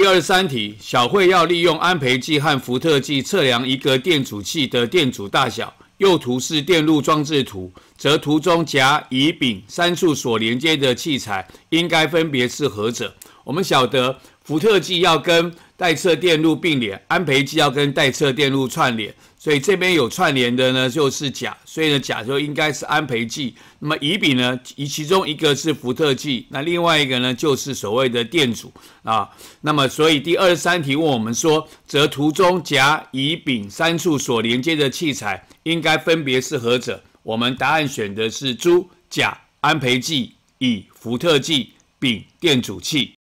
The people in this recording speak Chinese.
第二十三题，小慧要利用安培计和伏特计测量一个电阻器的电阻大小。右图是电路装置图，则图中甲、乙、丙三处所连接的器材应该分别是何者？我们晓得。伏特计要跟待测电路并联，安培计要跟待测电路串联，所以这边有串联的呢，就是甲，所以呢甲就应该是安培计。那么乙丙呢，以其中一个是伏特计，那另外一个呢就是所谓的电阻啊。那么所以第二三题问我们说，则图中甲乙丙三处所连接的器材应该分别是何者？我们答案选的是：猪甲安培计，乙伏特计，丙电阻器。